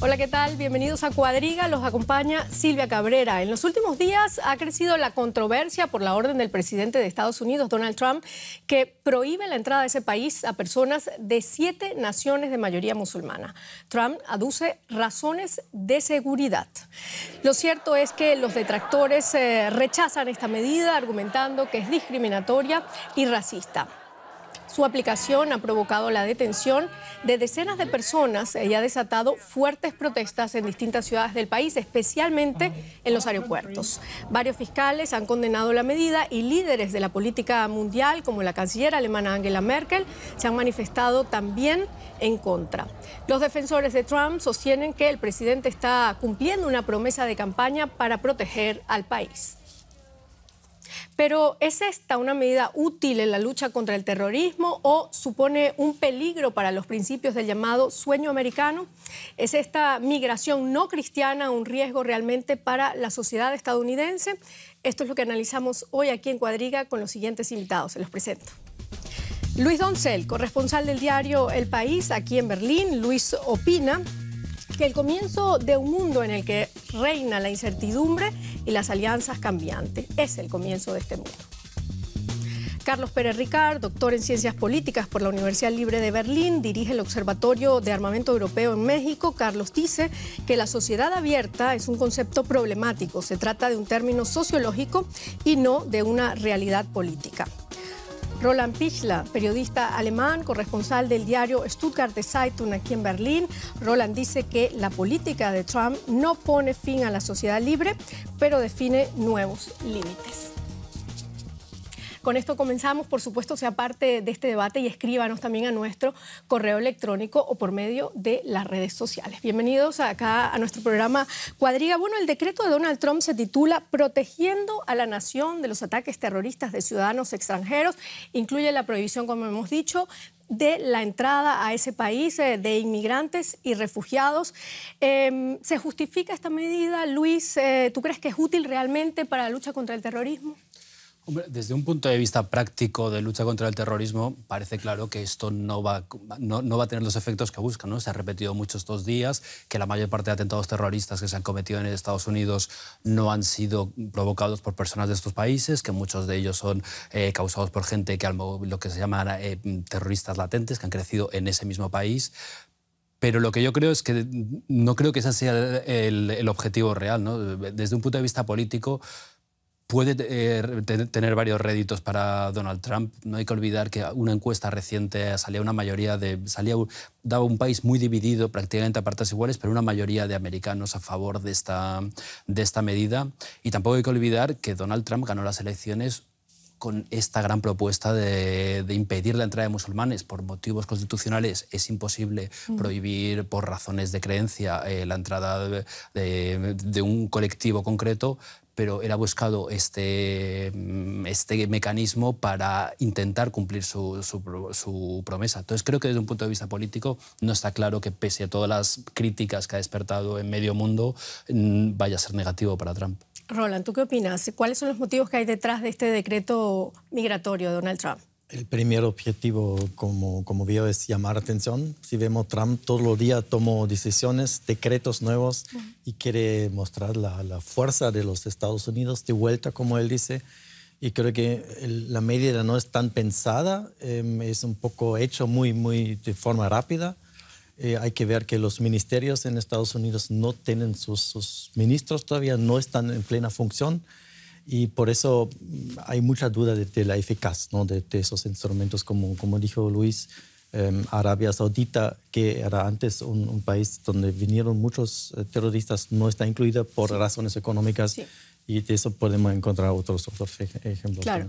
Hola, ¿qué tal? Bienvenidos a Cuadriga. Los acompaña Silvia Cabrera. En los últimos días ha crecido la controversia por la orden del presidente de Estados Unidos, Donald Trump, que prohíbe la entrada a ese país a personas de siete naciones de mayoría musulmana. Trump aduce razones de seguridad. Lo cierto es que los detractores eh, rechazan esta medida argumentando que es discriminatoria y racista. Su aplicación ha provocado la detención de decenas de personas y ha desatado fuertes protestas en distintas ciudades del país, especialmente en los aeropuertos. Varios fiscales han condenado la medida y líderes de la política mundial, como la canciller alemana Angela Merkel, se han manifestado también en contra. Los defensores de Trump sostienen que el presidente está cumpliendo una promesa de campaña para proteger al país. Pero ¿es esta una medida útil en la lucha contra el terrorismo o supone un peligro para los principios del llamado sueño americano? ¿Es esta migración no cristiana un riesgo realmente para la sociedad estadounidense? Esto es lo que analizamos hoy aquí en Cuadriga con los siguientes invitados. Se los presento. Luis Doncel, corresponsal del diario El País aquí en Berlín. Luis opina que el comienzo de un mundo en el que reina la incertidumbre y las alianzas cambiantes. Es el comienzo de este mundo. Carlos Pérez Ricard, doctor en Ciencias Políticas por la Universidad Libre de Berlín, dirige el Observatorio de Armamento Europeo en México. Carlos dice que la sociedad abierta es un concepto problemático, se trata de un término sociológico y no de una realidad política. Roland Pichla, periodista alemán, corresponsal del diario Stuttgart Zeitung aquí en Berlín. Roland dice que la política de Trump no pone fin a la sociedad libre, pero define nuevos límites. Con esto comenzamos, por supuesto, sea parte de este debate y escríbanos también a nuestro correo electrónico o por medio de las redes sociales. Bienvenidos acá a nuestro programa Cuadriga. Bueno, el decreto de Donald Trump se titula Protegiendo a la nación de los ataques terroristas de ciudadanos extranjeros. Incluye la prohibición, como hemos dicho, de la entrada a ese país eh, de inmigrantes y refugiados. Em, ¿Se justifica esta medida, Luis? Eh, ¿Tú crees que es útil realmente para la lucha contra el terrorismo? desde un punto de vista práctico de lucha contra el terrorismo, parece claro que esto no va, no, va a tener los efectos que buscan ¿no? Se ha repetido muchos estos días que la mayor parte de atentados terroristas que se han cometido en Estados Unidos no han sido provocados por personas de estos países, que muchos de ellos son eh, causados por gente que lo que se llama eh, terroristas latentes, que han crecido en ese mismo país. Pero lo que yo creo es que no creo que ese sea el, objetivo real. Desde un punto de vista político, puede eh, tener varios réditos para Donald Trump. No hay que olvidar que una encuesta reciente salía una mayoría de salía daba un país muy dividido, prácticamente a partes iguales, pero una mayoría de americanos a favor de esta de esta medida. Y tampoco hay que olvidar que Donald Trump ganó las elecciones con esta gran propuesta de, impedir la entrada de musulmanes. Por motivos constitucionales es imposible mm. prohibir por razones de creencia eh, la entrada de, un colectivo concreto, pero él ha buscado este, mm, este mecanismo para intentar cumplir su, su, su, promesa. Entonces creo que desde un punto de vista político no está claro que pese a todas las críticas que ha despertado en medio mundo mm, vaya a ser negativo para Trump. Roland, ¿tú qué opinas? ¿Cuáles son los motivos que hay detrás de este decreto migratorio de Donald Trump? El primer objetivo, como, como veo, es llamar atención. Si vemos Trump todos los días tomó decisiones, decretos nuevos y quiere mostrar la, la, fuerza de los Estados Unidos de vuelta, como él dice. Y creo que la medida no es tan pensada, em, es un poco hecho muy, muy de forma rápida. Eh, hay que ver que los ministerios en Estados Unidos no tienen sus ministros todavía, no están en plena función y por eso mm, hay mucha duda de, la eficaz ¿no? de, esos instrumentos, como, como dijo Luis. Em, Arabia Saudita, que era antes un, país donde vinieron muchos eh, terroristas, no está incluida por razones económicas. Y de eso podemos encontrar otros, otros ejemplos. Claro.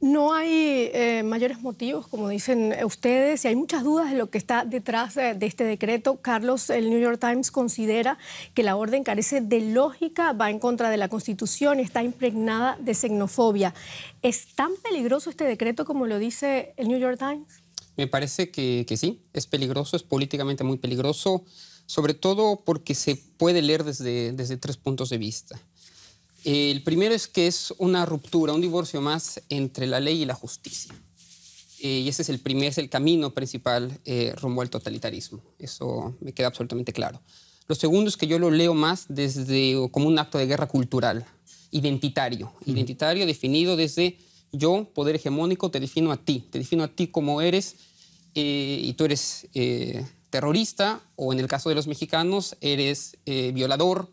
No hay eh, mayores motivos, como dicen eh, ustedes, y hay muchas dudas de lo que está detrás eh, de este decreto. Carlos, el New York Times considera que la orden carece de lógica, va en contra de la Constitución y está impregnada de xenofobia. ¿Es tan peligroso este decreto como lo dice el New York Times? Me parece que, sí, es peligroso, es políticamente muy peligroso, sobre todo porque se puede leer desde tres puntos de vista. El primero es que es una ruptura, un divorcio más entre la ley y la justicia. Eh, y ese es el primer, es el camino principal eh, rumbo al totalitarismo. Eso me queda absolutamente claro. Lo segundo es que yo lo leo más desde como un acto de guerra cultural, identitario, identitario definido desde yo, poder hegemónico, te defino a ti, te defino a ti como eres eh, y tú eres terrorista o en el caso de los mexicanos eres violador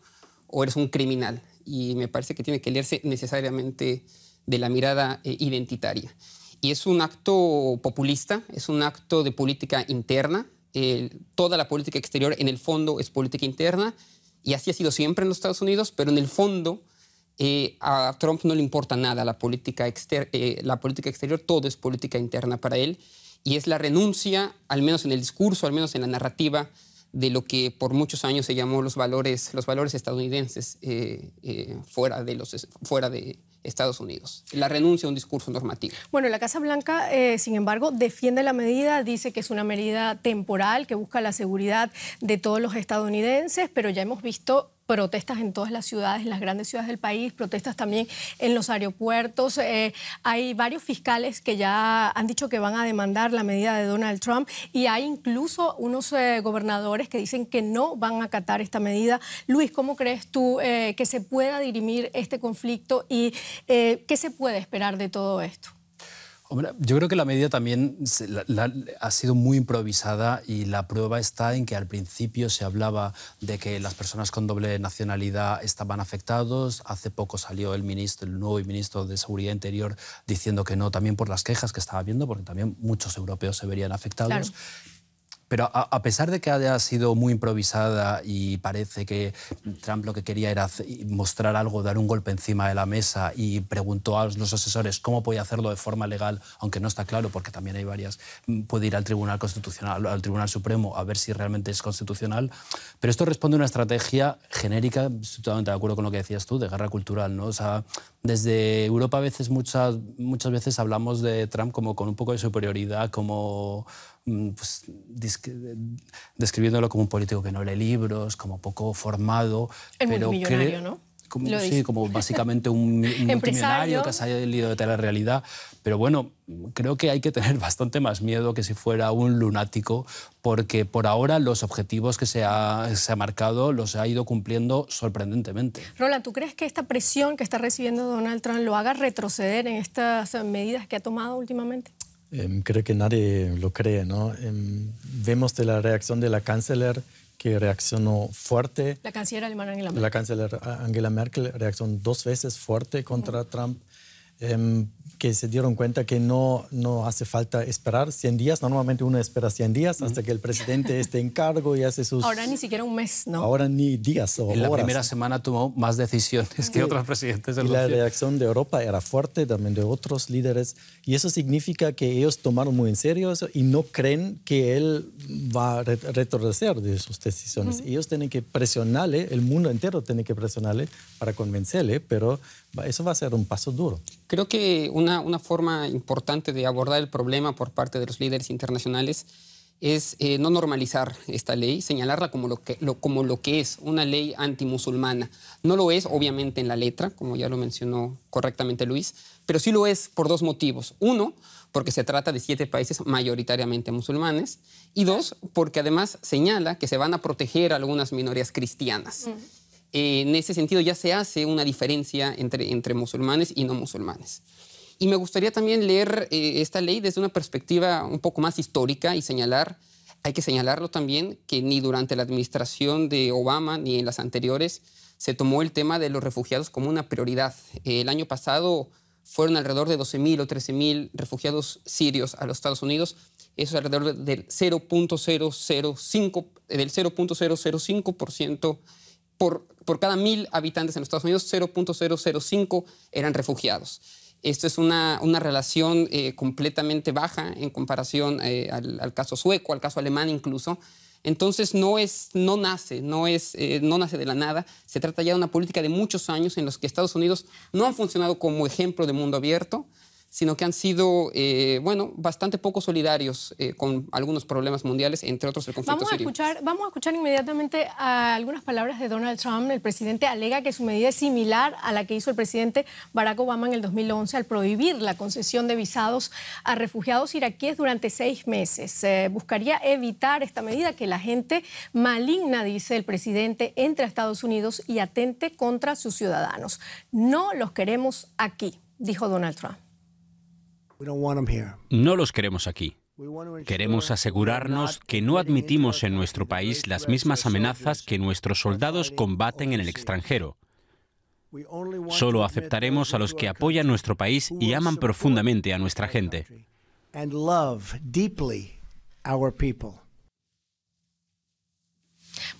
o eres un criminal y me parece que tiene que leerse necesariamente de la mirada eh, identitaria. Y es un acto populista, es un acto de política interna. Eh, toda la política exterior en el fondo es política interna y así ha sido siempre en los Estados Unidos, pero en el fondo eh, a Trump no le importa nada la política, la política exterior, todo es política interna para él y es la renuncia, al menos en el discurso, al menos en la narrativa, de lo que por muchos años se llamó los valores, los valores estadounidenses eh, eh, fuera, de los, fuera de Estados Unidos. La renuncia a un discurso normativo. Bueno, la Casa Blanca, eh, sin embargo, defiende la medida, dice que es una medida temporal que busca la seguridad de todos los estadounidenses, pero ya hemos visto protestas en todas las ciudades, en las grandes ciudades del país, protestas también en los aeropuertos. Eh, hay varios fiscales que ya han dicho que van a demandar la medida de Donald Trump y hay incluso unos eh, gobernadores que dicen que no van a acatar esta medida. Luis, ¿cómo crees tú eh, que se pueda dirimir este conflicto y qué se puede esperar de todo esto? yo creo que la medida también ha sido muy improvisada y la prueba está en que al principio se hablaba de que las personas con doble nacionalidad estaban afectados. Hace poco salió el ministro, el nuevo ministro de Seguridad Interior diciendo que no, también por las quejas que estaba viendo, porque también muchos europeos se verían afectados. Pero a, pesar de que haya sido muy improvisada y parece que Trump lo que quería era mostrar algo, dar un golpe encima de la mesa y preguntó a los asesores cómo podía hacerlo de forma legal, aunque no está claro porque también hay varias, mm, puede ir al Tribunal Constitucional, al Tribunal Supremo a ver si realmente es constitucional. Pero esto responde a una estrategia genérica, estoy totalmente de acuerdo con lo que decías tú, de guerra cultural, ¿no? O sea, desde Europa a veces muchas muchas veces hablamos de Trump como con un poco de superioridad, como Mm, pues, describiéndolo como un político que no lee libros, como poco formado. pero Como, sí, como básicamente un, un multimillonario que se ha ido de la realidad. Pero bueno, creo que hay que tener bastante más miedo que si fuera un lunático, porque por ahora los objetivos que se ha, se ha marcado los ha ido cumpliendo sorprendentemente. Roland, ¿tú crees que esta presión que está recibiendo Donald Trump lo haga retroceder en estas medidas que ha tomado últimamente? Em, creo que nadie lo cree, ¿no? Em, vemos de la reacción de la canciller que reaccionó fuerte. La canciller alemana Angela Merkel. La canciller Angela Merkel reaccionó dos veces fuerte contra Trump Em, que se dieron cuenta que no, no hace falta esperar 100 días. Normalmente uno espera 100 días hasta que el presidente esté en cargo y hace sus... Ahora ni siquiera un mes, ¿no? Ahora ni días o En la primera semana tomó más decisiones que otros presidentes. y la reacción de Europa era fuerte, también de otros líderes. Y eso significa que ellos tomaron muy en serio eso y no creen que él va a retroceder de sus decisiones. Ellos tienen que presionarle, el mundo entero tiene que presionarle para convencerle, pero eso va a ser un paso duro. Creo que una, forma importante de abordar el problema por parte de los líderes internacionales es eh, no normalizar esta ley, señalarla como lo, que, como lo que es, una ley antimusulmana. No lo es, obviamente, en la letra, como ya lo mencionó correctamente Luis, pero sí lo es por dos motivos. Uno, porque se trata de siete países mayoritariamente musulmanes, y dos, porque además señala que se van a proteger algunas minorías cristianas. Eh, en ese sentido ya se hace una diferencia entre, musulmanes y no musulmanes. Y me gustaría también leer eh, esta ley desde una perspectiva un poco más histórica y señalar, hay que señalarlo también, que ni durante la administración de Obama ni en las anteriores se tomó el tema de los refugiados como una prioridad. Eh, el año pasado fueron alrededor de 12.000 o 13.000 refugiados sirios a los Estados Unidos. Eso es alrededor del 0.005% del 0.005% por, por cada mil habitantes en los Estados Unidos, 0.005 eran refugiados. Esto es una, relación eh, completamente baja en comparación eh, al, caso sueco, al caso alemán incluso. Entonces no, nace, eh, no nace de la nada. Se trata ya de una política de muchos años en los que Estados Unidos no han funcionado como ejemplo de mundo abierto sino que han sido, eh, bueno, bastante poco solidarios eh, con algunos problemas mundiales, entre otros el conflicto vamos a sirio. Escuchar, vamos a escuchar inmediatamente algunas palabras de Donald Trump. El presidente alega que su medida es similar a la que hizo el presidente Barack Obama en el 2011 al prohibir la concesión de visados a refugiados iraquíes durante seis meses. buscaría evitar esta medida que la gente maligna, dice el presidente, entre a Estados Unidos y atente contra sus ciudadanos. No los queremos aquí, dijo Donald Trump. Em no los queremos aquí. Queremos asegurarnos que no admitimos en nuestro país las mismas amenazas que nuestros soldados combaten en el extranjero. Solo aceptaremos a los que apoyan nuestro país y aman profundamente a nuestra gente.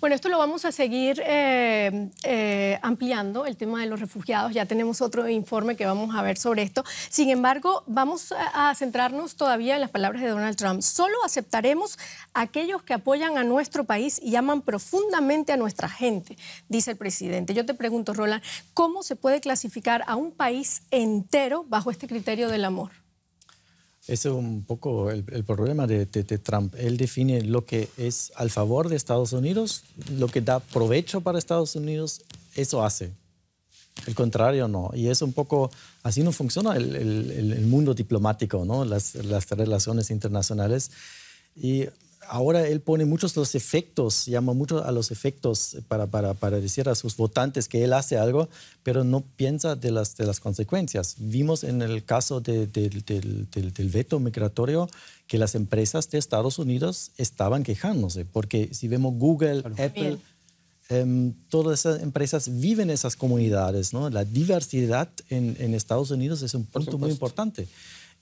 Bueno, esto lo vamos a seguir eh, eh, ampliando, el tema de los refugiados. Ya tenemos otro informe que vamos a ver sobre esto. Sin embargo, vamos a centrarnos todavía en las palabras de Donald Trump. Solo aceptaremos a aquellos que apoyan a nuestro país y aman profundamente a nuestra gente, dice el presidente. Yo te pregunto, Roland, ¿cómo se puede clasificar a un país entero bajo este criterio del amor? Ese es un poco el, problema de, Trump. Él define lo que es al favor de Estados Unidos, lo que da provecho para Estados Unidos, eso hace. El contrario no. Y es un poco, así no funciona el, mundo diplomático, ¿no? las, las relaciones internacionales. Y ahora él pone muchos los efectos, llama mucho a los efectos para, para, para, decir a sus votantes que él hace algo, pero no piensa de las, de las consecuencias. Vimos en el caso del, veto migratorio que las empresas de Estados Unidos estaban quejándose, porque si vemos Google, Apple, em, todas esas empresas viven en esas comunidades, ¿no? La diversidad en, en Estados Unidos es un punto muy importante.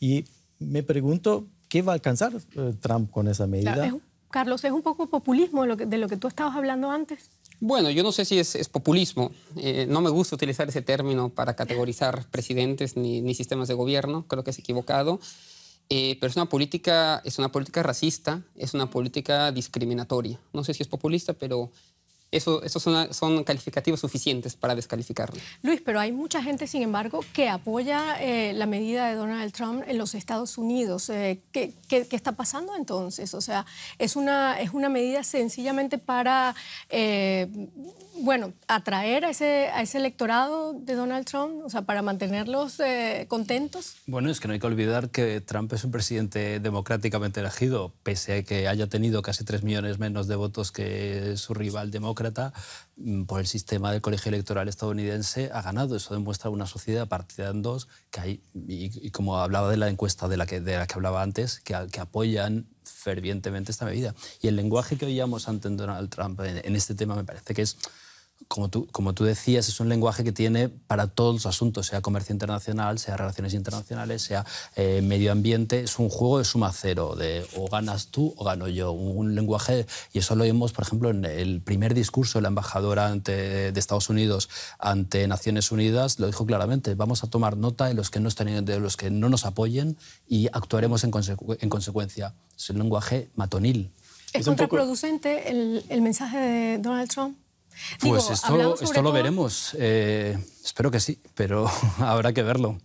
Y me pregunto, ¿Qué va a alcanzar eh, Trump con esa medida? Carlos, es un poco populismo de lo que tú estabas hablando antes. Bueno, yo no sé si es, populismo. Eh, no me gusta utilizar ese término para categorizar presidentes ni, sistemas de gobierno. Creo que es equivocado. Eh, pero política, es una política racista, es una política discriminatoria. No sé si es populista, pero esos son, calificativos suficientes para descalificarlo. Luis, pero hay mucha gente, sin embargo, que apoya eh, la medida de Donald Trump en los Estados Unidos. Eh, ¿qué, está pasando entonces? O sea, es una, es una medida sencillamente para, eh, bueno, atraer a ese, a ese electorado de Donald Trump, o sea, para mantenerlos contentos. Bueno, es que no hay que olvidar que Trump es un presidente democráticamente elegido, pese a que haya tenido casi tres millones menos de votos que su rival demócrata Mm, por el sistema del colegio electoral estadounidense, ha ganado. Eso demuestra una sociedad partida en dos, que hay, y, como hablaba de la encuesta de la que, de la que hablaba antes, que, que apoyan fervientemente esta medida. Y el lenguaje que oíamos ante Donald Trump en este tema me parece que es como tú, como tú decías, es un lenguaje que tiene para todos los asuntos, sea comercio internacional, sea relaciones internacionales, sea eh, medio ambiente. Es un juego de suma cero, de o ganas tú o gano yo. Un, lenguaje, y eso lo vimos, por ejemplo, en el primer discurso de la embajadora ante, de Estados Unidos ante Naciones Unidas, lo dijo claramente, vamos a tomar nota de los que no, están, de los que no nos apoyen y actuaremos en, consecuencia. Es un lenguaje matonil. ¿Es, contraproducente el mensaje de Donald Trump? Pues esto, esto lo veremos. Eh, espero que sí, pero habrá que verlo.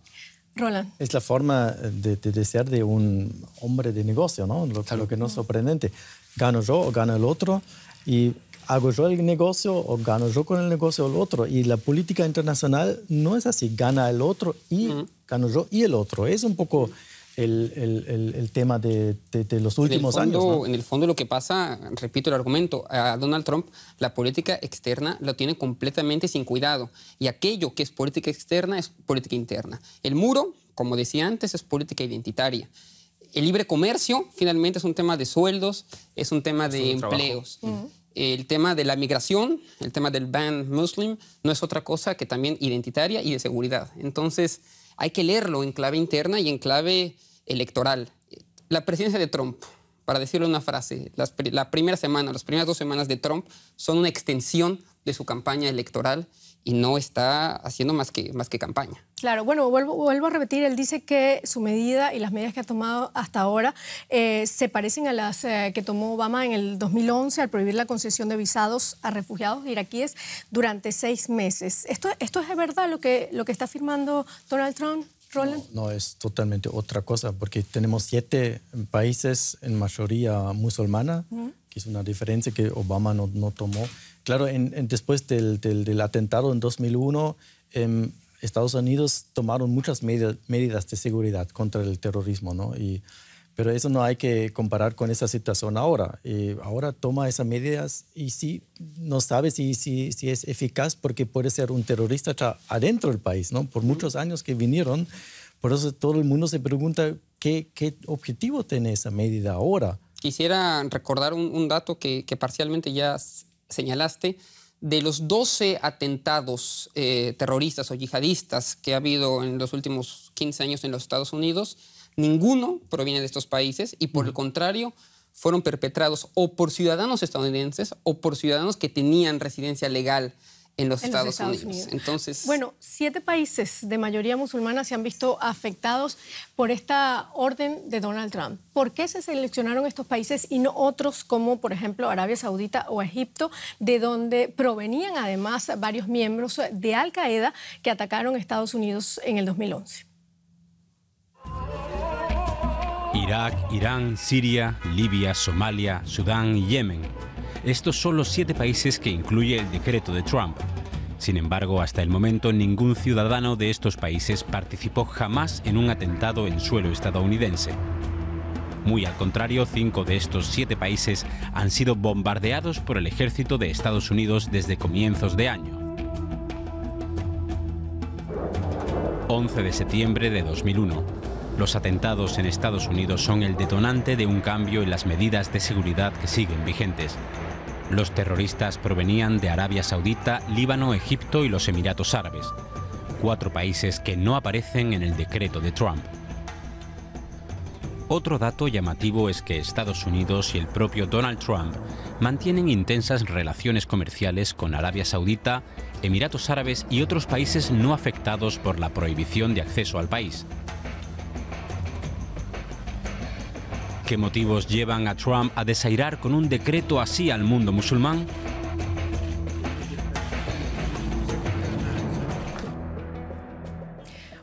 Roland. Es la forma de, de, de, ser de un hombre de negocio, ¿no? Lo, que no es sorprendente. Gano yo o gano el otro y hago yo el negocio o gano yo con el negocio o el otro. Y la política internacional no es así. Gana el otro y gano yo y el otro. Es un poco el, tema de, los últimos años. En el fondo lo que pasa, repito el argumento, a Donald Trump la política externa lo tiene completamente sin cuidado y aquello que es política externa es política interna. El muro, como decía antes, es política identitaria. El libre comercio finalmente es un tema de sueldos, es un tema de empleos. El tema de la migración, el tema del ban muslim, no es otra cosa que también identitaria y de seguridad. Entonces, hay que leerlo en clave interna y en clave electoral. La presidencia de Trump, para decirle una frase, las, la primera semana, las primeras dos semanas de Trump son una extensión de su campaña electoral y no está haciendo más que, más que campaña. Claro, bueno, vuelvo, a repetir, él dice que su medida y las medidas que ha tomado hasta ahora eh, se parecen a las eh, que tomó Obama en el 2011 al prohibir la concesión de visados a refugiados iraquíes durante seis meses. ¿Esto, esto es de verdad lo que, lo que está afirmando Donald Trump? No, es totalmente otra cosa, porque tenemos siete países en mayoría musulmana, que es una diferencia que Obama no, tomó. Claro, en, después del, atentado en 2001, em, Estados Unidos tomaron muchas medidas, de seguridad contra el terrorismo, ¿no? Y pero eso no hay que comparar con esa situación ahora. ahora toma esas medidas y sí, no sabe si, si, es eficaz porque puede ser un terrorista adentro del país, ¿no? Por muchos años que vinieron. Por eso todo el mundo se pregunta qué, objetivo tiene esa medida ahora. Quisiera recordar un, dato que, parcialmente ya señalaste. De los 12 atentados eh, terroristas o yihadistas que ha habido en los últimos 15 años en los Estados Unidos, Ninguno proviene de estos países y por el contrario fueron perpetrados o por ciudadanos estadounidenses o por ciudadanos que tenían residencia legal en los, Estados, Unidos. Entonces, bueno, siete países de mayoría musulmana se han visto afectados por esta orden de Donald Trump. ¿Por qué se seleccionaron estos países y no otros como, por ejemplo, Arabia Saudita o Egipto, de donde provenían además varios miembros de Al Qaeda que atacaron Estados Unidos en el 2011? Irak, Irán, Siria, Libia, Somalia, Sudán y Yemen. Estos son los siete países que incluye el decreto de Trump. Sin embargo, hasta el momento ningún ciudadano de estos países participó jamás en un atentado en suelo estadounidense. Muy al contrario, cinco de estos siete países han sido bombardeados por el ejército de Estados Unidos desde comienzos de año. 11 de septiembre de 2001. Los atentados en Estados Unidos son el detonante de un cambio en las medidas de seguridad que siguen vigentes. Los terroristas provenían de Arabia Saudita, Líbano, Egipto y los Emiratos Árabes, cuatro países que no aparecen en el decreto de Trump. Otro dato llamativo es que Estados Unidos y el propio Donald Trump mantienen intensas relaciones comerciales con Arabia Saudita, Emiratos Árabes y otros países no afectados por la prohibición de acceso al país. ¿Qué motivos llevan a Trump a desairar con un decreto así al mundo musulmán?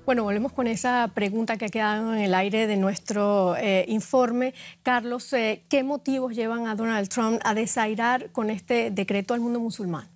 Bueno, volvemos con esa pregunta que ha quedado en el aire de nuestro eh, informe. Carlos, eh, ¿qué motivos llevan a Donald Trump a desairar con este decreto al mundo musulmán?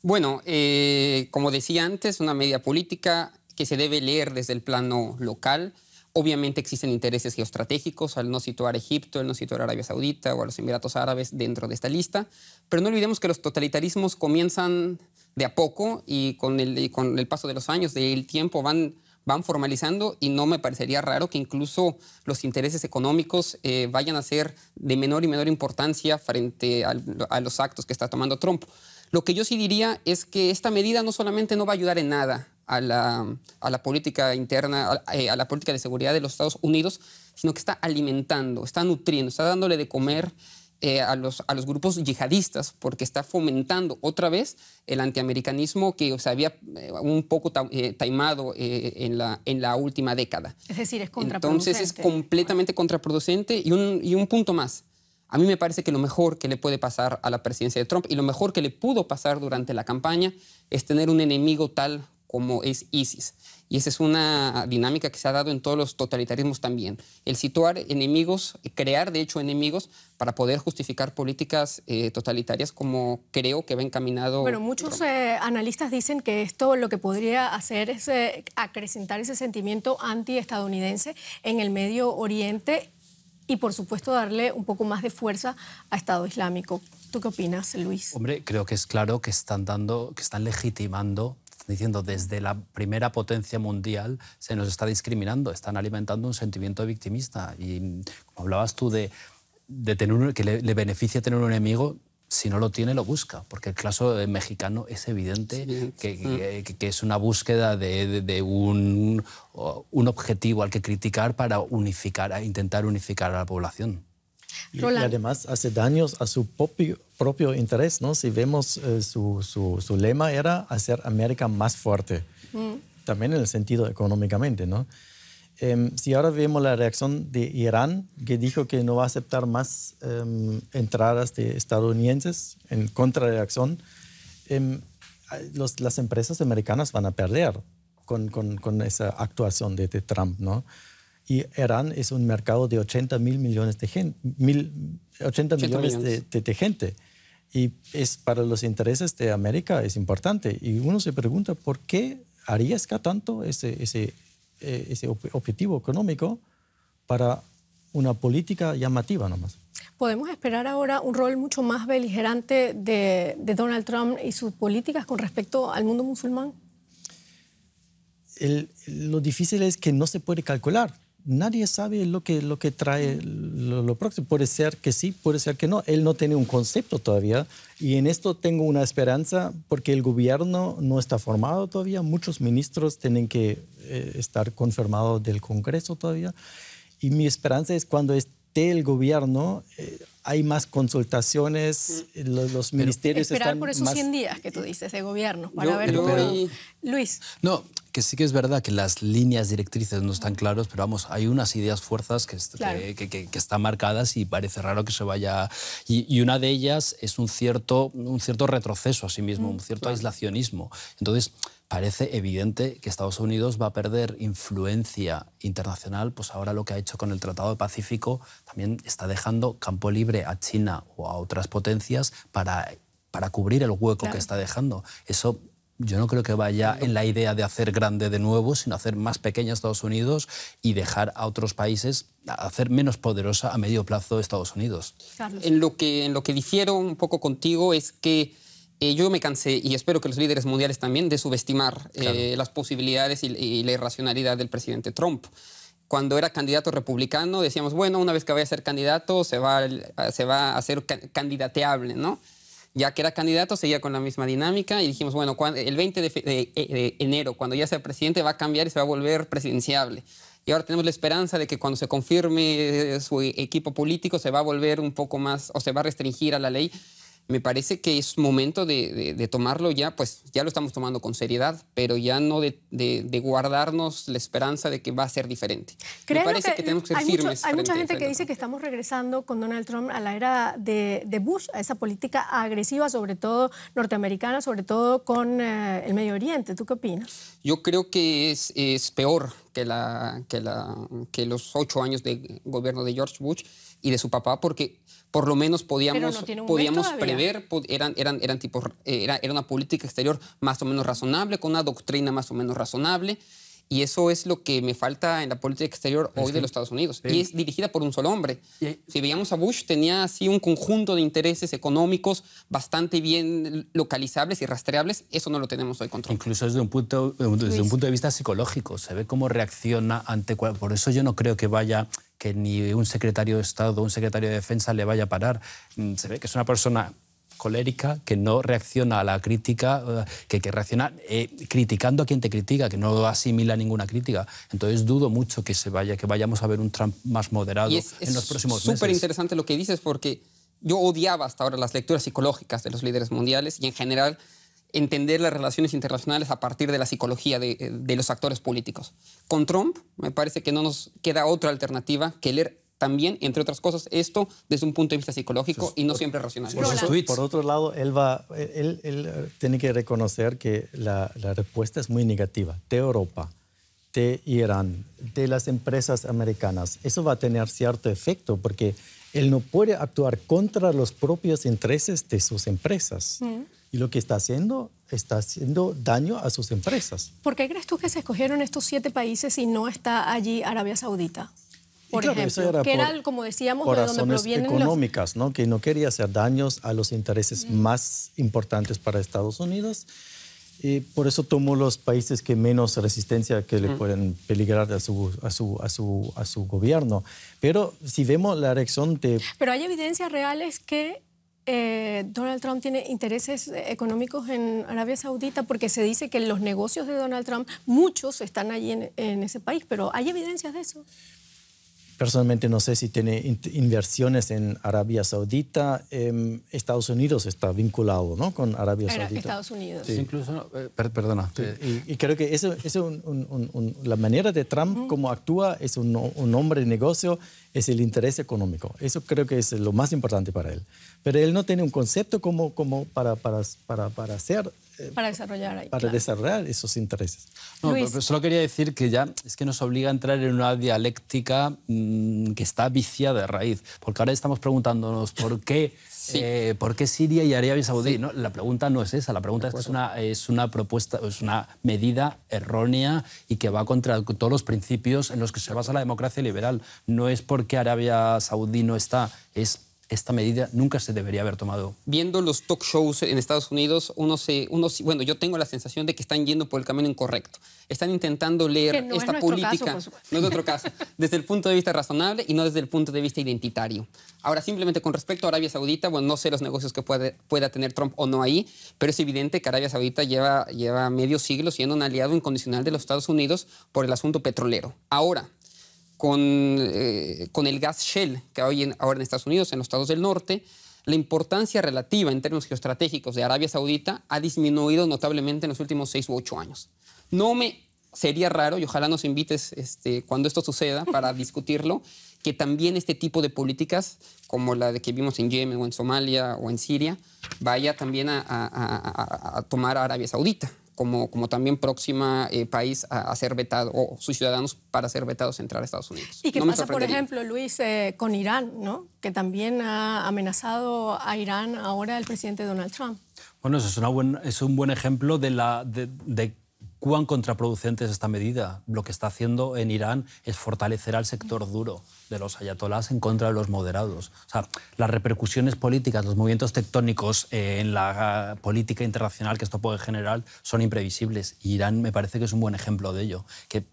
Bueno, eh, como decía antes, una media política que se debe leer desde el plano local. Obviamente existen intereses geoestratégicos al no situar a Egipto, al no situar a Arabia Saudita o a los Emiratos Árabes dentro de esta lista, pero no olvidemos que los totalitarismos comienzan de a poco y con el, con el paso de los años, del tiempo, van, van formalizando y no me parecería raro que incluso los intereses económicos eh, vayan a ser de menor y menor importancia frente a los actos que está tomando Trump. Lo que yo sí diría es que esta medida no solamente no va a ayudar en nada a la, a la política interna, eh, a, la política de seguridad de los Estados Unidos, sino que está alimentando, está nutriendo, está dándole de comer eh, a, los, a los grupos yihadistas, porque está fomentando otra vez el antiamericanismo que se había eh, un poco taimado en, la, en la última década. Es decir, es contraproducente. Entonces es completamente contraproducente y un, y un punto más. A mí me parece que lo mejor que le puede pasar a la presidencia de Trump y lo mejor que le pudo pasar durante la campaña es tener un enemigo tal como es ISIS. Y esa es una dinámica que se ha dado en todos los totalitarismos también. El situar enemigos, crear de hecho enemigos para poder justificar políticas eh, totalitarias como creo que va encaminado. Bueno, muchos eh, analistas dicen que esto lo que podría hacer es eh, acrecentar ese sentimiento antiestadounidense en el Medio Oriente y por supuesto darle un poco más de fuerza a Estado Islámico. ¿Tú qué opinas, Luis? Hombre, creo que es claro que están dando, que están legitimando diciendo desde la primera potencia mundial se nos está discriminando, están alimentando un sentimiento victimista. Y como hablabas tú de, tener que le, beneficia tener un enemigo, si no lo tiene, lo busca, porque el caso eh, mexicano es evidente que, es una búsqueda de, un, un, objetivo al que criticar para unificar, intentar unificar a la población. Y, además hace daños a su propio, interés, ¿no? Si vemos eh, su, su, su, lema era hacer América más fuerte, mm. también en el sentido económicamente, ¿no? Em, si ahora vemos la reacción de Irán, que dijo que no va a aceptar más em, entradas de estadounidenses en contrarreacción, em, los, las empresas americanas van a perder con, con, con esa actuación de, de Trump, ¿no? Y Irán es un mercado de 80 mil millones de gente, millones, De, gente. Y es para los intereses de América es importante. Y uno se pregunta por qué arriesga tanto ese, ese, eh, ese objetivo económico para una política llamativa nomás. ¿Podemos esperar ahora un rol mucho más beligerante de, Donald Trump y sus políticas con respecto al mundo musulmán? lo difícil es que no se puede calcular, nadie sabe lo que, lo que trae lo, próximo. Puede ser que sí, puede ser que no. Él no tiene un concepto todavía y en esto tengo una esperanza porque el gobierno no está formado todavía. Muchos ministros tienen que eh, estar confirmados del Congreso todavía. Y mi esperanza es cuando esté el gobierno... Eh, hay más consultaciones, eh, los, ministerios esperar por esos 100 días que tú dices de gobierno para ver Luis. No, sí que es verdad que las líneas directrices no están claras, pero vamos, hay unas ideas, fuerzas que, que, están marcadas y parece raro que se vaya. Y, una de ellas es un cierto, un cierto retroceso a sí mismo, mm, un cierto aislacionismo. Entonces parece evidente que Estados Unidos va a perder influencia internacional, pues ahora lo que ha hecho con el Tratado de Pacífico también está dejando campo libre a China o a otras potencias para, para cubrir el hueco que está dejando. Eso yo no creo que vaya en la idea de hacer grande de nuevo, sino hacer más pequeña Estados Unidos y dejar a otros países hacer menos poderosa a medio plazo Estados Unidos. En lo que, en difiero un poco contigo es que eh, yo me cansé, y espero que los líderes mundiales también, de subestimar eh, las posibilidades y, la irracionalidad del presidente Trump cuando era candidato republicano decíamos, bueno, una vez que vaya a ser candidato se va, a ser candidateable, ¿no? ya que era candidato, seguía con la misma dinámica y dijimos, bueno, el 20 eh, de, enero, cuando ya sea presidente, va a cambiar y se va a volver presidenciable. Y ahora tenemos la esperanza de que cuando se confirme eh, su equipo político se va a volver un poco más o se va a restringir a la ley me parece que es momento de, tomarlo ya, pues ya lo estamos tomando con seriedad, pero ya no de, guardarnos la esperanza de que va a ser diferente. Me parece que, tenemos que ser hay firmes. hay mucha gente que dice que estamos regresando con Donald Trump a la era de, Bush, a esa política agresiva, sobre todo norteamericana, sobre todo con eh, el Medio Oriente. ¿Tú qué opinas? Yo creo que es, peor que, que los ocho años de gobierno de George Bush y de su papá, porque por lo menos podíamos, podíamos prever, eran, eran, eran era, era una política exterior más o menos razonable, con una doctrina más o menos razonable. Y eso es lo que me falta en la política exterior hoy de los Estados Unidos. Y es dirigida por un solo hombre. Si veíamos a Bush, tenía así un conjunto de intereses económicos bastante bien localizables y rastreables. Eso no lo tenemos hoy control. Incluso desde un punto, desde un punto de vista psicológico. Se ve cómo reacciona ante... Por eso yo no creo que vaya que ni un secretario de Estado, o un secretario de Defensa le vaya a parar. Mm, se ve que es una persona colérica, que no reacciona a la crítica, eh, que, que reacciona eh, criticando a quien te critica, que no asimila ninguna crítica. Entonces dudo mucho que se vaya, que vayamos a ver un Trump más moderado en los próximos meses. Es súper interesante lo que dices porque yo odiaba hasta ahora las lecturas psicológicas de los líderes mundiales y en general entender las relaciones internacionales a partir de la psicología eh, de, los actores políticos. Con Trump me parece que no nos queda otra alternativa que leer también, entre otras cosas, esto desde un punto de vista psicológico y no siempre racional. Por, otro lado, él, va, él, él eh, tiene que reconocer que la, respuesta es muy negativa de Europa, de Irán, de las empresas americanas. Eso va a tener cierto efecto porque él no puede actuar contra los propios intereses de sus empresas. Mm. Y lo que está haciendo está haciendo daño a sus empresas. ¿Por qué crees tú que se escogieron estos siete países y no está allí Arabia Saudita? Por ejemplo, que por, como decíamos, de donde provienen económicas, ¿no? que no quería hacer daños a los intereses más importantes para Estados Unidos. por eso tomó los países que menos resistencia que le pueden peligrar a su, a, su, a, su, a su gobierno. Pero si vemos la reacción de... Pero hay evidencias reales que eh, Donald Trump tiene intereses económicos en Arabia Saudita porque se dice que los negocios de Donald Trump, muchos están allí en ese país, pero ¿hay evidencias de eso? Personalmente no sé si tiene inversiones en Arabia Saudita. Em, Estados Unidos está vinculado ¿no? con Arabia Saudita. Estados Unidos. Incluso, eh, perdona. Eh, y, creo que eso, eso la manera de Trump, como actúa, es un, hombre de negocio, es el interés económico. Eso creo que es lo más importante para él. Pero él no tiene un concepto como, como para, para, para, para eh, para desarrollar ahí, Para desarrollar esos intereses. Luis. solo quería decir que ya es que nos obliga a entrar en una dialéctica mm, que está viciada de raíz, porque ahora estamos preguntándonos por qué eh, ¿por qué Siria y Arabia Saudí? la pregunta no es esa, la pregunta es que es una, es una propuesta, es una medida errónea y que va contra todos los principios en los que se basa la democracia liberal. No es porque Arabia Saudí no está, es esta medida nunca se debería haber tomado. Viendo los talk shows en Estados Unidos, uno se, uno, bueno, yo tengo la sensación de que están yendo por el camino incorrecto. Están intentando leer no esta política, caso, no es otro caso, desde el punto de vista razonable y no desde el punto de vista identitario. Ahora, simplemente con respecto a Arabia Saudita, bueno, no sé los negocios que puede, pueda tener Trump o no ahí, pero es evidente que Arabia Saudita lleva, lleva medio siglo siendo un aliado incondicional de los Estados Unidos por el asunto petrolero. Ahora, eh, con, el gas shell que hay ahora en Estados Unidos, en los estados del norte, la importancia relativa en términos geoestratégicos de Arabia Saudita ha disminuido notablemente en los últimos seis u ocho años. No me sería raro, y ojalá nos invites este, cuando esto suceda para discutirlo, que también este tipo de políticas, como la de que vimos en Yemen o en Somalia o en Siria, vaya también a, a tomar a Arabia Saudita como, como también próxima eh, país a, ser vetado, o sus ciudadanos para ser vetados a entrar a Estados Unidos. Y qué pasa, por ejemplo, Luis, eh, con Irán, ¿no? que también ha amenazado a Irán ahora el presidente Donald Trump. Bueno, eso es, una es un buen ejemplo de, la, de, de cuán contraproducente es esta medida. Lo que está haciendo en Irán es fortalecer al sector duro de los ayatolás en contra de los moderados. O sea, las repercusiones políticas, los movimientos tectónicos eh, en la ah, política internacional que esto puede generar son imprevisibles. Irán me parece que es un buen ejemplo de ello. Que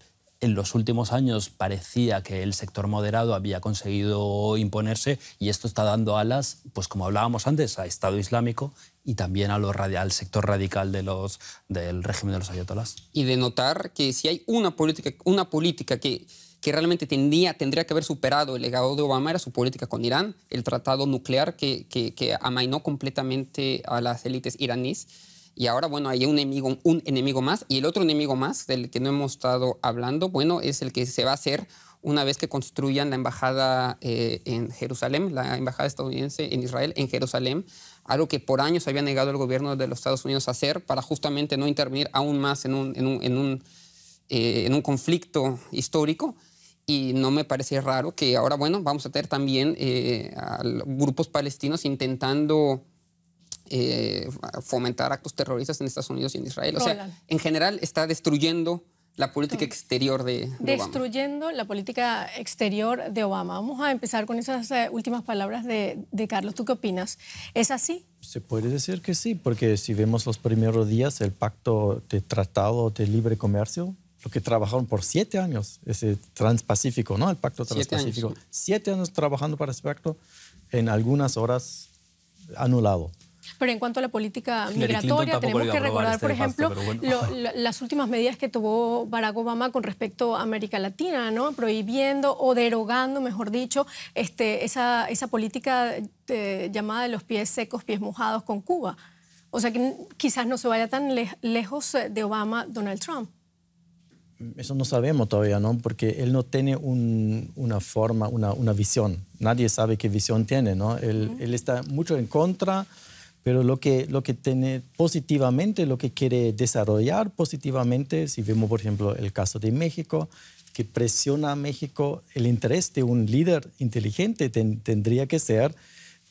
en los últimos años parecía que el sector moderado había conseguido imponerse y esto está dando alas, pues como hablábamos antes, a Estado Islámico y también al sector radical del régimen de los ayatolás. Y de notar que si hay una política, una política que, realmente tendría, que haber superado el legado de Obama era su política con Irán, el tratado nuclear que amainó completamente a las élites iraníes y ahora, bueno, hay un enemigo, un enemigo más. Y el otro enemigo más del que no hemos estado hablando, bueno, es el que se va a hacer una vez que construyan la embajada eh, en Jerusalén, la embajada estadounidense en Israel, en Jerusalén, algo que por años había negado el gobierno de los Estados Unidos a hacer para justamente no intervenir aún más en un, un, eh, en un, conflicto histórico. Y no me parece raro que ahora, bueno, vamos a tener también eh, a grupos palestinos intentando eh, fomentar actos terroristas en Estados Unidos y en Israel. O sea, en general está destruyendo la política exterior de, Destruyendo la política exterior de Obama. Vamos a empezar con esas eh, últimas palabras de, Carlos. ¿Tú qué opinas? ¿Es así? Se puede decir que sí, porque si vemos los primeros días, el pacto de tratado de libre comercio, lo que trabajaron por siete años, ese transpacífico, ¿no? El pacto transpacífico. Siete siete años trabajando para ese pacto, en algunas horas anulado. Pero en cuanto a la política migratoria, tenemos que recordar, este por ejemplo, las últimas medidas que tomó Barack Obama con respecto a América Latina, ¿no? Prohibiendo o derogando, mejor dicho, este, esa, esa política llamada de los pies secos, pies mojados con Cuba. O sea que quizás no se vaya tan lejos eh, de Obama Donald Trump. Eso no sabemos todavía, ¿no? Porque él no tiene una forma, una, una, visión. Nadie sabe qué visión tiene, ¿no? Él, él está mucho en contra pero lo que, lo que tiene positivamente, lo que quiere desarrollar positivamente, si vemos por ejemplo el caso de México, que presiona a México, el interés de un líder inteligente tendría que ser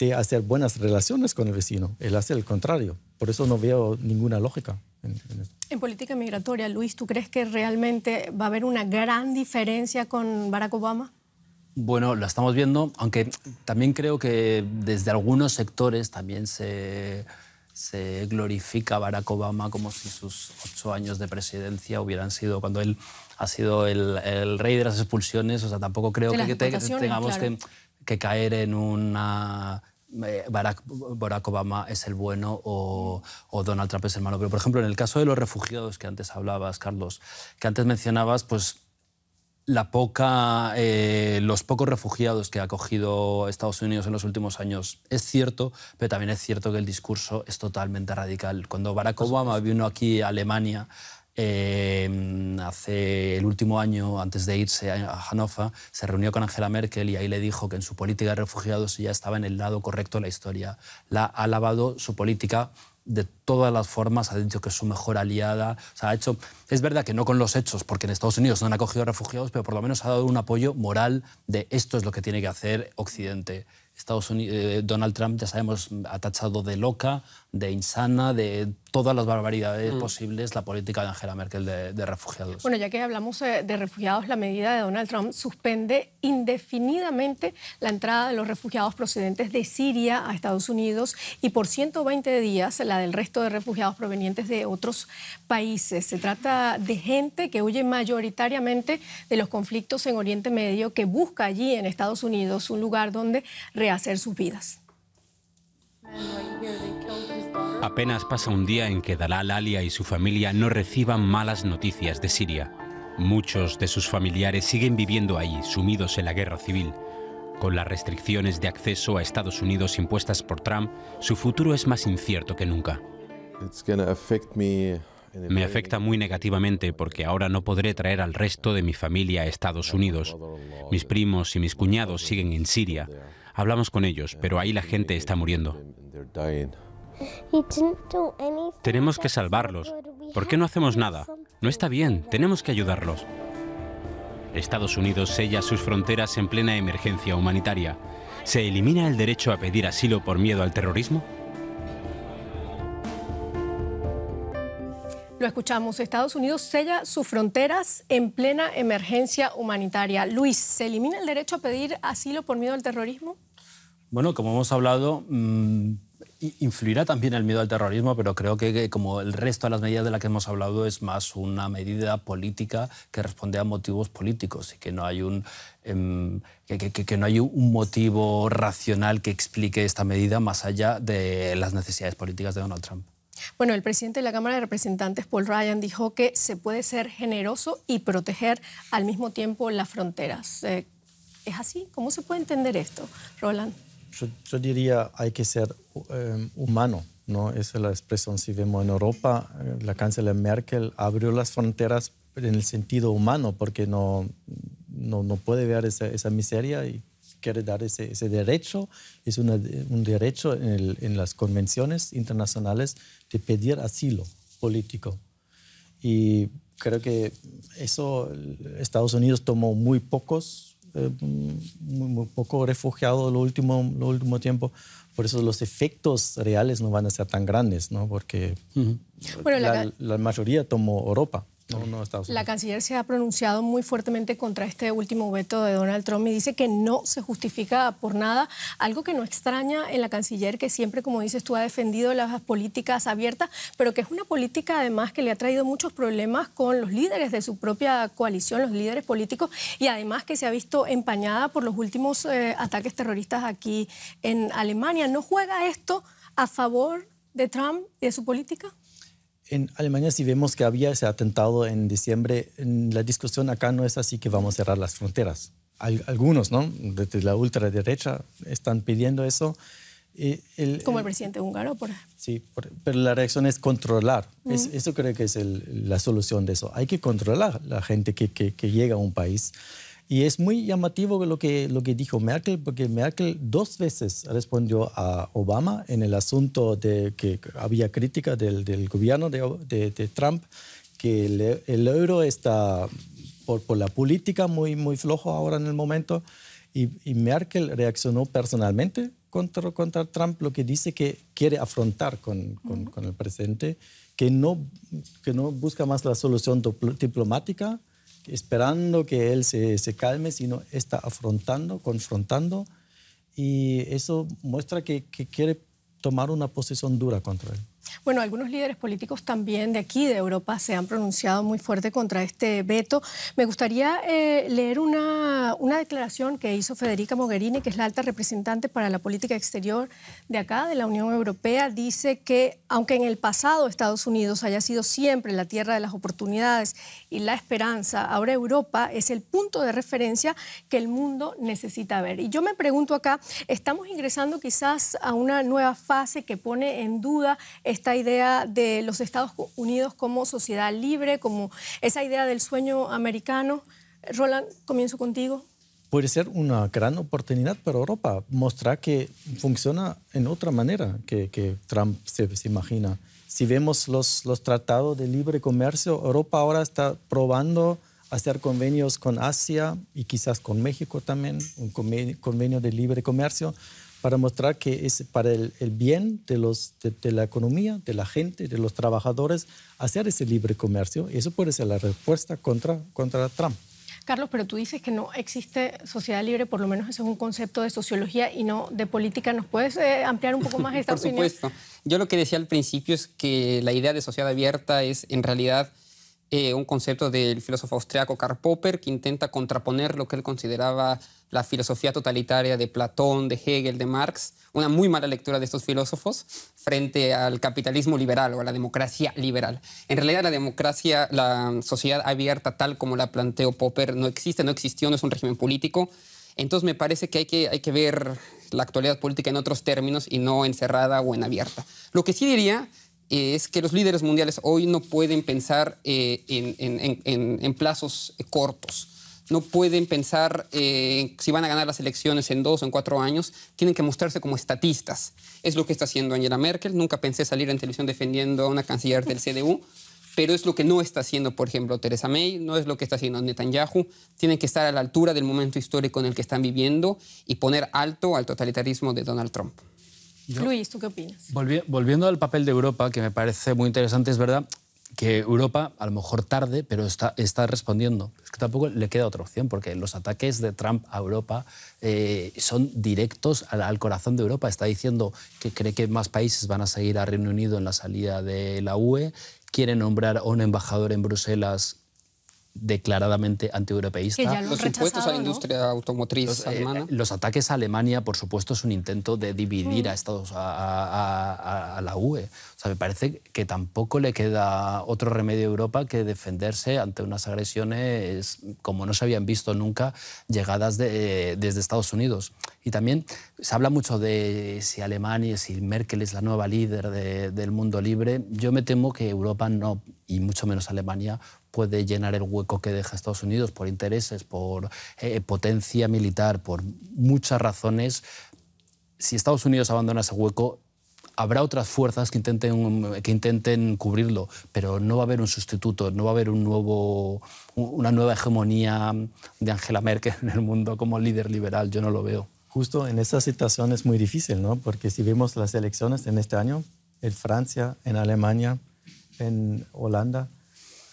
de hacer buenas relaciones con el vecino. Él hace el contrario. Por eso no veo ninguna lógica. En, en, en política migratoria, Luis, ¿tú crees que realmente va a haber una gran diferencia con Barack Obama? Bueno, lo estamos viendo, aunque también creo que desde algunos sectores también se, glorifica Barack Obama como si sus ocho años de presidencia hubieran sido cuando él ha sido el, rey de las expulsiones. O sea, tampoco creo que, tengamos que, caer en una eh, Barack, Obama es el bueno o, o, Donald Trump es el malo. Pero, por ejemplo, en el caso de los refugiados que antes hablabas, Carlos, que antes mencionabas, pues la poca, eh, los pocos refugiados que ha acogido Estados Unidos en los últimos años es cierto, pero también es cierto que el discurso es totalmente radical. Cuando Barack Obama vino aquí a Alemania em, hace el último año, antes de irse a Hannover, se reunió con Angela Merkel y ahí le dijo que en su política de refugiados ya estaba en el lado correcto de la historia. La ha alabado su política de todas las formas ha dicho que es su mejor aliada. O ha hecho, es verdad que no con los hechos, porque en Estados Unidos no han acogido refugiados, pero por lo menos ha dado un apoyo moral de esto es lo que tiene que hacer Occidente. Estados Unidos, eh, Donald Trump, ya sabemos, ha tachado de loca, de insana, de todas las barbaridades mm. posibles la política de Angela Merkel de, de, refugiados. Bueno, ya que hablamos eh, de refugiados, la medida de Donald Trump suspende indefinidamente la entrada de los refugiados procedentes de Siria a Estados Unidos y por 120 días la del resto de refugiados provenientes de otros países. Se trata de gente que huye mayoritariamente de los conflictos en Oriente Medio, que busca allí en Estados Unidos un lugar donde hacer sus vidas. Apenas pasa un día en que Dalal Alia y su familia no reciban malas noticias de Siria. Muchos de sus familiares siguen viviendo ahí, sumidos en la guerra civil. Con las restricciones de acceso a Estados Unidos impuestas por Trump, su futuro es más incierto que nunca. Me afecta muy negativamente porque ahora no podré traer al resto de mi familia a Estados Unidos. Mis primos y mis cuñados siguen en Siria. Hablamos con ellos, pero ahí la gente está muriendo. Tenemos que salvarlos. ¿Por qué no hacemos nada? No está bien, tenemos que ayudarlos. Estados Unidos sella sus fronteras en plena emergencia humanitaria. ¿Se elimina el derecho a pedir asilo por miedo al terrorismo? Lo escuchamos. Estados Unidos sella sus fronteras en plena emergencia humanitaria. Luis, ¿se elimina el derecho a pedir asilo por miedo al terrorismo? Bueno, como hemos hablado, mm, influirá también el miedo al terrorismo, pero creo que, como el resto de las medidas de las que hemos hablado es más una medida política que responde a motivos políticos y que no hay un em, que, no hay un motivo racional que explique esta medida más allá de las necesidades políticas de Donald Trump. Bueno, el presidente de la Cámara de Representantes, Paul Ryan, dijo que se puede ser generoso y proteger al mismo tiempo las fronteras. Eh, ¿Es así? ¿Cómo se puede entender esto, Roland? Yo, diría hay que ser eh, humano, ¿no? Esa es la expresión. Si vemos en Europa, eh, la canciller Merkel abrió las fronteras en el sentido humano porque no, no, puede ver esa, esa miseria y quiere dar ese, derecho, es un derecho en, las convenciones internacionales de pedir asilo político. Y creo que eso Estados Unidos tomó muy pocos, eh, muy, poco pocos refugiados lo último, lo último tiempo. Por eso los efectos reales no van a ser tan grandes, ¿no? Porque la mayoría tomó Europa. La canciller se ha pronunciado muy fuertemente contra este último veto de Donald Trump y dice que no se justifica por nada, algo que no extraña en la canciller que siempre, como dices tú, ha defendido las políticas abiertas, pero que es una política además que le ha traído muchos problemas con los líderes de su propia coalición, los líderes políticos, y además que se ha visto empañada por los últimos eh, ataques terroristas aquí en Alemania. ¿No juega esto a favor de Trump y de su política? en Alemania, si vemos que había ese atentado en diciembre, en la discusión acá no es así que vamos a cerrar las fronteras. algunos, ¿no? Desde la ultraderecha están pidiendo eso. Eh, Como el presidente húngaro, por Sí, pero la reacción es controlar. eso creo que es la solución de eso. Hay que controlar la gente que, que llega a un país. Y es muy llamativo lo que, lo que dijo Merkel, porque Merkel dos veces respondió a Obama en el asunto de que había crítica del, del gobierno de, de, Trump, que el, euro está por, por, la política muy, muy flojo ahora en el momento. Y, y, Merkel reaccionó personalmente contra, contra Trump, lo que dice que quiere afrontar con, con, con el presidente, que no, que no busca más la solución diplomática esperando que él se, se calme, sino está afrontando, confrontando, y eso muestra que, que quiere tomar una posición dura contra él. Bueno, algunos líderes políticos también de aquí, de Europa, se han pronunciado muy fuerte contra este veto. Me gustaría eh, leer una, una, declaración que hizo Federica Mogherini, que es la alta representante para la política exterior de acá, de la Unión Europea. Dice que, aunque en el pasado Estados Unidos haya sido siempre la tierra de las oportunidades y la esperanza, ahora Europa es el punto de referencia que el mundo necesita ver. Y yo me pregunto acá, ¿estamos ingresando quizás a una nueva fase que pone en duda? esta idea de los Estados Unidos como sociedad libre, como esa idea del sueño americano. Roland, comienzo contigo. Puede ser una gran oportunidad para Europa, mostrar que funciona en otra manera que, Trump se, imagina. Si vemos los, los tratados de libre comercio, Europa ahora está probando hacer convenios con Asia y quizás con México también, un convenio de libre comercio para mostrar que es para el, bien de, los, de, la economía, de la gente, de los trabajadores, hacer ese libre comercio. Eso puede ser la respuesta contra, contra Trump. Carlos, pero tú dices que no existe sociedad libre, por lo menos ese es un concepto de sociología y no de política. ¿Nos puedes eh, ampliar un poco más esta opinión? Por supuesto. Yo lo que decía al principio es que la idea de sociedad abierta es en realidad eh, un concepto del filósofo austriaco Karl Popper que intenta contraponer lo que él consideraba la filosofía totalitaria de Platón, de Hegel, de Marx, una muy mala lectura de estos filósofos frente al capitalismo liberal o a la democracia liberal. En realidad la democracia, la sociedad abierta tal como la planteó Popper no existe, no existió, no es un régimen político. Entonces me parece que hay que, hay que ver la actualidad política en otros términos y no encerrada o en abierta. Lo que sí diría es que los líderes mundiales hoy no pueden pensar eh, en, plazos cortos. No pueden pensar eh, si van a ganar las elecciones en dos o en cuatro años. Tienen que mostrarse como estatistas. Es lo que está haciendo Angela Merkel. Nunca pensé salir en televisión defendiendo a una canciller del CDU, pero es lo que no está haciendo, por ejemplo, Teresa May, no es lo que está haciendo Netanyahu. Tienen que estar a la altura del momento histórico en el que están viviendo y poner alto al totalitarismo de Donald Trump. Luis, ¿tú qué opinas? volviendo al papel de Europa, que me parece muy interesante, es verdad que Europa, a lo mejor tarde, pero está, está respondiendo. Es que tampoco le queda otra opción, porque los ataques de Trump a Europa eh, son directos al, corazón de Europa. Está diciendo que cree que más países van a seguir a Reino Unido en la salida de la UE, quiere nombrar a un embajador en Bruselas declaradamente antieuropeísta. los impuestos a la industria automotriz eh, alemana. los ataques a Alemania, por supuesto, es un intento de dividir mm. a Estados a, a, la UE. O sea, me parece que tampoco le queda otro remedio a Europa que defenderse ante unas agresiones como no se habían visto nunca llegadas de, desde Estados Unidos. Y también se habla mucho de si Alemania, si Merkel es la nueva líder del mundo libre. Yo me temo que Europa no, y mucho menos Alemania, puede llenar el hueco que deja Estados Unidos por intereses, por eh, potencia militar, por muchas razones. Si Estados Unidos abandona ese hueco, habrá otras fuerzas que intenten, que intenten cubrirlo, pero no va a haber un sustituto, no va a haber un nuevo, una nueva hegemonía de Angela Merkel en el mundo como líder liberal, yo no lo veo. Justo en esta situación es muy difícil, ¿no? Porque si vemos las elecciones en este año, en Francia, en Alemania, en Holanda,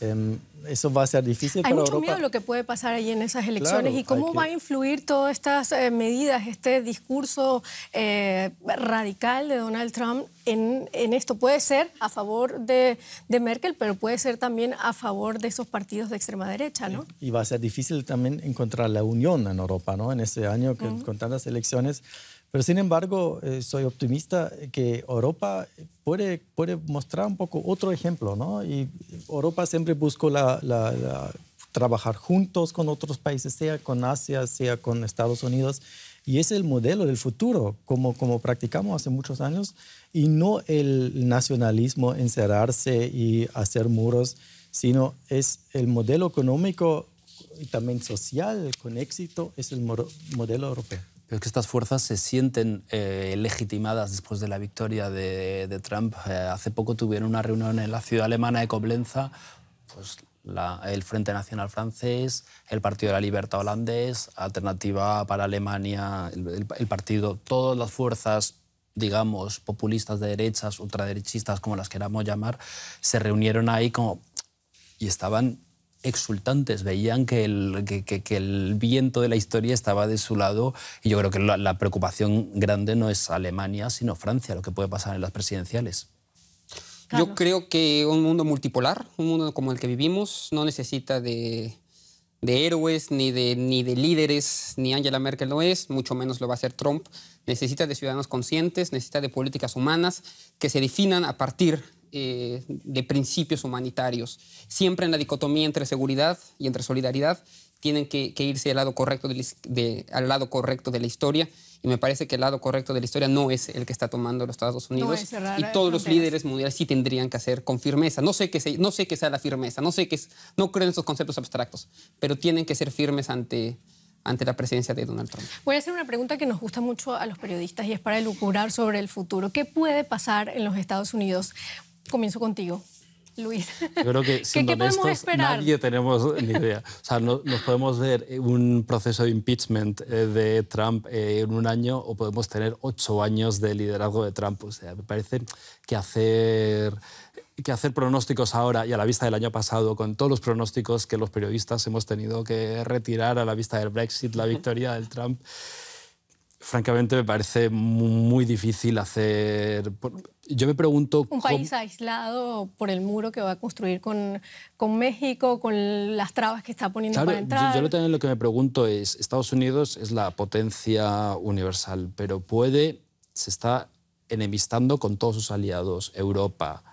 Em, eso va a ser difícil. Hay mucho miedo a lo que puede pasar ahí en esas elecciones y cómo va a influir todas estas eh, medidas, este discurso eh, radical de Donald Trump en, en, esto. Puede ser a favor de, Merkel, pero puede ser también a favor de esos partidos de extrema derecha, ¿no? Y, va a ser difícil también encontrar la unión en Europa, ¿no? En este año con tantas elecciones pero sin embargo, eh, soy optimista que Europa puede, puede mostrar un poco otro ejemplo, ¿no? Y Europa siempre buscó la, trabajar juntos con otros países, sea con Asia, sea con Estados Unidos. Y es el modelo del futuro, como, como practicamos hace muchos años, y no el nacionalismo, encerrarse y hacer muros, sino es el modelo económico y también social con éxito, es el modelo europeo es que estas fuerzas se sienten eh, legitimadas después de la victoria de, Trump. Eh, hace poco tuvieron una reunión en la ciudad alemana de Coblenza, pues el Frente Nacional francés, el Partido de la Libertad holandés, Alternativa para Alemania, el, partido, todas las fuerzas, digamos, populistas de derechas, ultraderechistas, como las queramos llamar, se reunieron ahí y estaban exultantes, veían que el, el viento de la historia estaba de su lado y yo creo que la, preocupación grande no es Alemania, sino Francia, lo que puede pasar en las presidenciales. Yo creo que un mundo multipolar, un mundo como el que vivimos, no necesita de, héroes, ni de, ni de líderes, ni Angela Merkel lo es, mucho menos lo va a hacer Trump. Necesita de ciudadanos conscientes, necesita de políticas humanas que se definan a partir eh, de principios humanitarios. Siempre en la dicotomía entre seguridad y entre solidaridad tienen que, irse al lado, correcto de, al lado correcto de la historia y me parece que el lado correcto de la historia no es el que está tomando los Estados Unidos y todos los líderes mundiales sí tendrían que hacer con firmeza. No sé qué no sé que sea la firmeza, no sé qué no creo en esos conceptos abstractos, pero tienen que ser firmes ante ante la presidencia de Donald Trump. Voy a hacer una pregunta que nos gusta mucho a los periodistas y es para elucurar sobre el futuro. ¿Qué puede pasar en los Estados Unidos? Comienzo contigo. Luis. creo que siendo honestos, nadie tenemos ni idea. O sea, nos podemos ver un proceso de impeachment eh, de Trump eh, en un año o podemos tener ocho años de liderazgo de Trump. O sea, me parece que hacer que hacer pronósticos ahora y a la vista del año pasado, con todos los pronósticos que los periodistas hemos tenido que retirar a la vista del Brexit, la victoria del Trump francamente me parece muy difícil hacer... Yo me pregunto... Un país aislado por el muro que va a construir con, con México, con las trabas que está poniendo para entrar. Yo, lo que me pregunto es, Estados Unidos es la potencia universal, pero puede, se está enemistando con todos sus aliados, Europa,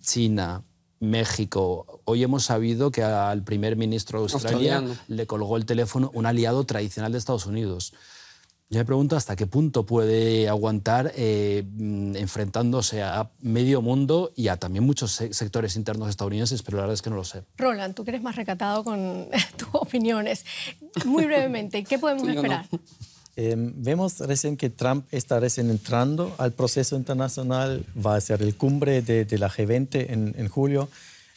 China, México. Hoy hemos sabido que al primer ministro de Australia le colgó el teléfono un aliado tradicional de Estados Unidos. Yo me pregunto hasta qué punto puede aguantar eh, mm, enfrentándose a medio mundo y a también muchos sectores internos estadounidenses, pero la verdad es que no lo sé. Roland, tú que eres más recatado con tus opiniones, muy brevemente, ¿qué podemos esperar? Em, vemos recién que Trump está recién entrando al proceso internacional, va a ser el cumbre de, la G20 en, en julio.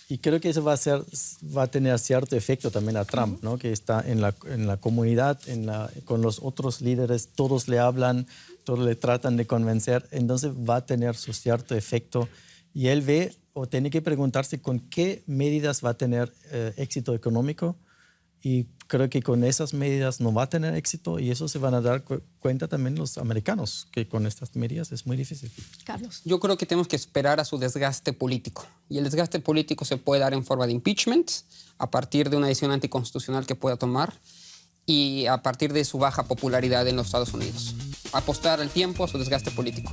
Y creo que eso va a, ser, va a tener cierto efecto también a Trump, ¿no? que está en la, en la comunidad, en la, con los otros líderes, todos le hablan, todos le tratan de convencer, entonces va a tener su cierto efecto. Y él ve o tiene que preguntarse con qué medidas va a tener eh, éxito económico y creo que con esas medidas no va a tener éxito y eso se van a dar cuenta también los americanos, que con estas medidas es muy difícil. Carlos. Yo creo que tenemos que esperar a su desgaste político. Y el desgaste político se puede dar en forma de impeachment, a partir de una decisión anticonstitucional que pueda tomar y a partir de su baja popularidad en los Estados Unidos. Apostar al tiempo a su desgaste político.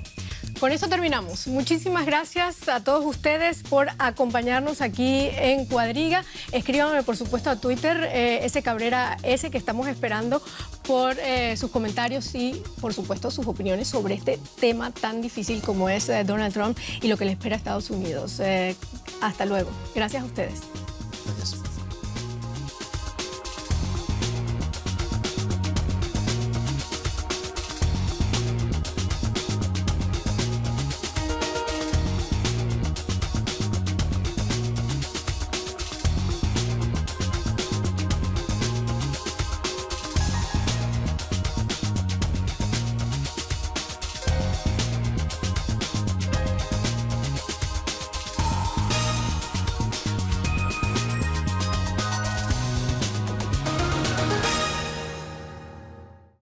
Con eso terminamos. Muchísimas gracias a todos ustedes por acompañarnos aquí en Cuadriga. Escríbanme, por supuesto, a Twitter, ese eh, Cabrera, ese que estamos esperando por eh, sus comentarios y, por supuesto, sus opiniones sobre este tema tan difícil como es eh, Donald Trump y lo que le espera a Estados Unidos. hasta luego. Gracias a ustedes.